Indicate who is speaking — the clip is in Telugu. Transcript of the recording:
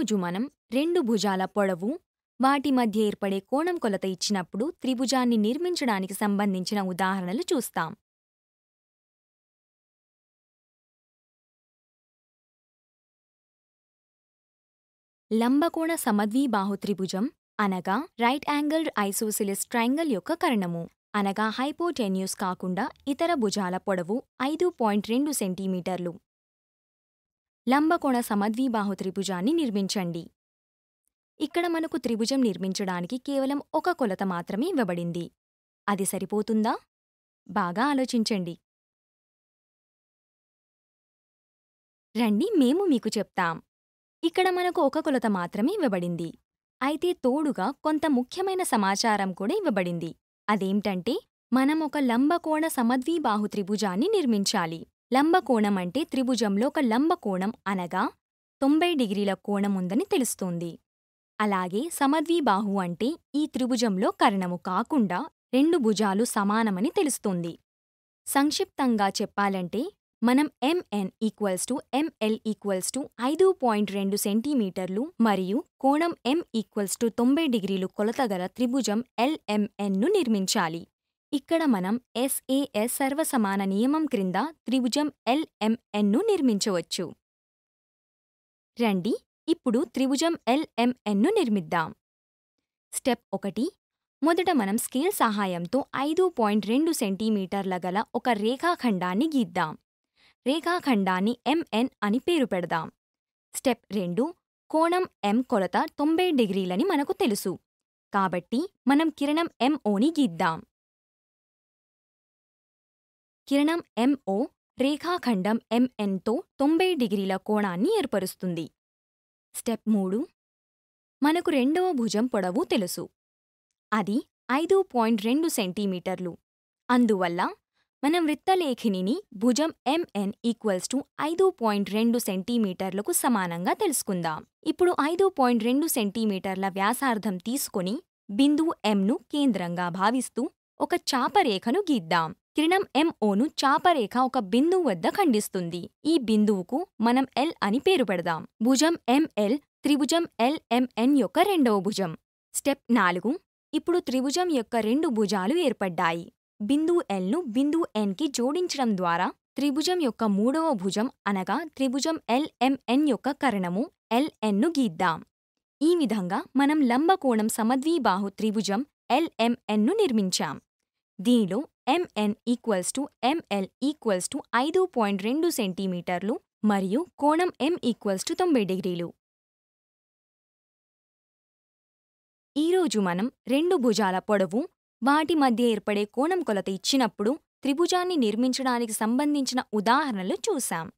Speaker 1: ఈరోజు మనం రెండు భుజాల పొడవు వాటి మధ్య ఏర్పడే కోణం కొలత ఇచ్చినప్పుడు త్రిభుజాన్ని నిర్మించడానికి సంబంధించిన ఉదాహరణలు చూస్తాం లంబకోణ సమద్వీబాహు త్రిభుజం అనగా రైట్ యాంగిల్ ఐసోసిలిస్ ట్రయాంగిల్ యొక్క కరణము అనగా హైపోటెన్యూస్ కాకుండా ఇతర భుజాల పొడవు ఐదు పాయింట్ రెండు సెంటీమీటర్లు లంబకోణ సమద్వీబాహు త్రిభుజాన్ని నిర్మించండి ఇక్కడ మనకు త్రిభుజం నిర్మించడానికి కేవలం ఒక కొలత మాత్రమే ఇవ్వబడింది అది సరిపోతుందా బాగా ఆలోచించండి రండి మేము మీకు చెప్తాం ఇక్కడ మనకు ఒక కొలత మాత్రమే ఇవ్వబడింది అయితే తోడుగా కొంత ముఖ్యమైన సమాచారం కూడా ఇవ్వబడింది అదేమిటంటే మనం ఒక లంబకోణ సమద్వీబాహు త్రిభుజాన్ని నిర్మించాలి లంబకోణం అంటే త్రిభుజంలో ఒక లంబకోణం అనగా తొంభై డిగ్రీల కోణం ఉందని తెలుస్తోంది అలాగే సమద్వీబాహు అంటే ఈ త్రిభుజంలో కర్ణము కాకుండా రెండు భుజాలు సమానమని తెలుస్తుంది సంక్షిప్తంగా చెప్పాలంటే మనం M N equals to M L equals to ఐదు పాయింట్ రెండు సెంటీమీటర్లు మరియు కోణం ఎం ఈక్వల్స్ టు తొంభై డిగ్రీలు కొలతగల త్రిభుజం ఎల్ఎంఎన్ను నిర్మించాలి ఇక్కడ మనం ఎస్ఏఎస్ సర్వసమాన నియమం క్రింద త్రిభుజం ఎల్ఎంఎన్ను నిర్మించవచ్చు రండి ఇప్పుడు త్రిభుజం ఎల్ఎంఎన్ను నిర్మిద్దాం స్టెప్ ఒకటి మొదట మనం స్కేల్ సహాయంతో ఐదు పాయింట్ రెండు సెంటీమీటర్ల గల ఒక రేఖాఖండాన్ని గీద్దాం రేఖాఖండాన్ని ఎంఎన్ అని పేరు పెడదాం స్టెప్ రెండు కోణం ఎం కొలత తొంభై డిగ్రీలని మనకు తెలుసు కాబట్టి మనం కిరణం ఎంఓని గీద్దాం కిరణం ఎంఓ రేఖాఖండం ఎంఎన్తో తొంభై డిగ్రీల కోణాన్ని ఏర్పరుస్తుంది స్టెప్ మూడు మనకు రెండవ భుజం పొడవు తెలుసు అది ఐదు పాయింట్ రెండు సెంటీమీటర్లు అందువల్ల మనం వృత్తలేఖినిని భుజం ఎంఎన్ ఈక్వల్స్ టు ఐదు పాయింట్ రెండు సెంటీమీటర్లకు సమానంగా తెలుసుకుందాం ఇప్పుడు ఐదు పాయింట్ రెండు సెంటీమీటర్ల వ్యాసార్థం తీసుకొని బిందువు ఎంను కేంద్రంగా భావిస్తూ ఒక చాపరేఖను గీద్దాం త్రిణం ఎంఓను చాపరేఖ ఒక బిందువు వద్ద ఖండిస్తుంది ఈ బిందువుకు మనం ఎల్ అని పేరు పెడదాం భుజం ఎంఎల్ త్రిభుజం ఎల్ఎంఎన్ యొక్క రెండవ భుజం స్టెప్ నాలుగు ఇప్పుడు త్రిభుజం యొక్క రెండు భుజాలు ఏర్పడ్డాయి బిందువు ఎల్ను బిందువు ఎన్కి జోడించడం ద్వారా త్రిభుజం యొక్క మూడవ భుజం అనగా త్రిభుజం ఎల్ఎంఎన్ యొక్క కరణము ఎల్ఎన్ను గీద్దాం ఈ విధంగా మనం లంబకోణం సమద్వీబాహు త్రిభుజం ఎల్ఎంఎన్ను నిర్మించాం దీనిలో M N equals to M L equals to ఐదు పాయింట్ రెండు సెంటీమీటర్లు మరియు కోణం ఎం ఈక్వల్స్ టు తొంభై డిగ్రీలు ఈరోజు మనం రెండు భుజాల పొడవు వాటి మధ్య ఏర్పడే కోణం కొలత ఇచ్చినప్పుడు త్రిభుజాన్ని నిర్మించడానికి సంబంధించిన ఉదాహరణలు చూశాం